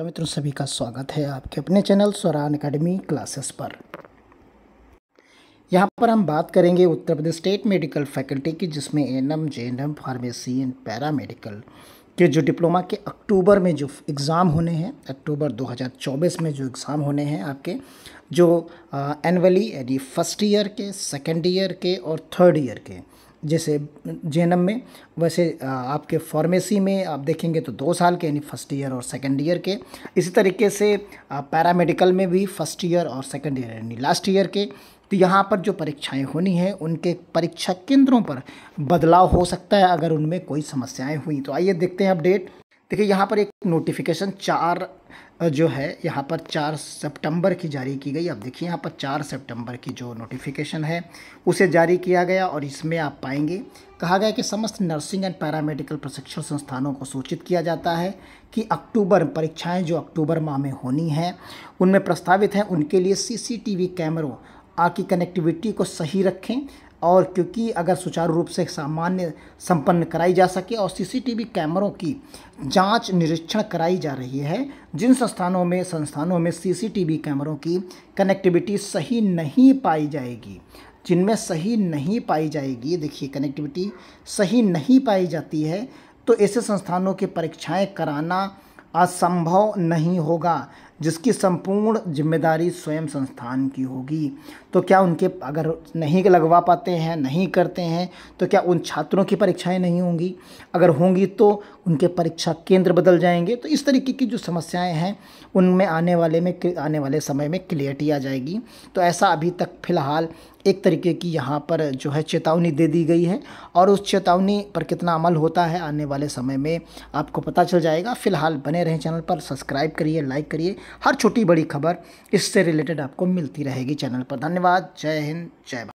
तो मित्रों सभी का स्वागत है आपके अपने चैनल स्वरान अकेडमी क्लासेस पर यहाँ पर हम बात करेंगे Uttar Pradesh state medical faculty की जिसमें N M J N M pharmacy and para medical के जो डिप्लोमा के अक्टूबर में जो एग्ज़ाम होने हैं अक्टूबर 2024 में जो एग्ज़ाम होने हैं आपके जो एनअली यानी फर्स्ट ईयर के सेकेंड ईयर के और थर्ड ईयर के जैसे जे में वैसे आपके फार्मेसी में आप देखेंगे तो दो साल के यानी फर्स्ट ईयर और सेकेंड ईयर के इसी तरीके से पैरामेडिकल में भी फर्स्ट ईयर और सेकेंड ईयर यानी लास्ट ईयर के तो यहाँ पर जो परीक्षाएं होनी हैं उनके परीक्षा केंद्रों पर बदलाव हो सकता है अगर उनमें कोई समस्याएं हुई तो आइए देखते हैं अपडेट देखिए यहाँ पर एक नोटिफिकेशन चार जो है यहाँ पर चार सितंबर की जारी की गई अब देखिए यहाँ पर चार सितंबर की जो नोटिफिकेशन है उसे जारी किया गया और इसमें आप पाएंगे कहा गया कि समस्त नर्सिंग एंड पैरामेडिकल प्रशिक्षण संस्थानों को सूचित किया जाता है कि अक्टूबर परीक्षाएं जो अक्टूबर माह में होनी हैं उनमें प्रस्तावित हैं उनके लिए सी कैमरों की कनेक्टिविटी को सही रखें और क्योंकि अगर सुचारू रूप से सामान्य संपन्न कराई जा सके और सीसीटीवी कैमरों की जांच निरीक्षण कराई जा रही है जिन संस्थानों में संस्थानों में सीसीटीवी कैमरों की कनेक्टिविटी सही नहीं पाई जाएगी जिनमें सही नहीं पाई जाएगी देखिए कनेक्टिविटी सही नहीं पाई जाती है तो ऐसे संस्थानों की परीक्षाएँ कराना असंभव नहीं होगा जिसकी संपूर्ण जिम्मेदारी स्वयं संस्थान की होगी तो क्या उनके अगर नहीं लगवा पाते हैं नहीं करते हैं तो क्या उन छात्रों की परीक्षाएं नहीं होंगी अगर होंगी तो उनके परीक्षा केंद्र बदल जाएंगे तो इस तरीके की जो समस्याएं हैं उनमें आने वाले में आने वाले समय में क्लियरिटी आ जाएगी तो ऐसा अभी तक फ़िलहाल एक तरीके की यहाँ पर जो है चेतावनी दे दी गई है और उस चेतावनी पर कितना अमल होता है आने वाले समय में आपको पता चल जाएगा फ़िलहाल बने रहें चैनल पर सब्सक्राइब करिए लाइक करिए हर छोटी बड़ी खबर इससे रिलेटेड आपको मिलती रहेगी चैनल पर धन्यवाद जय हिंद जय भारत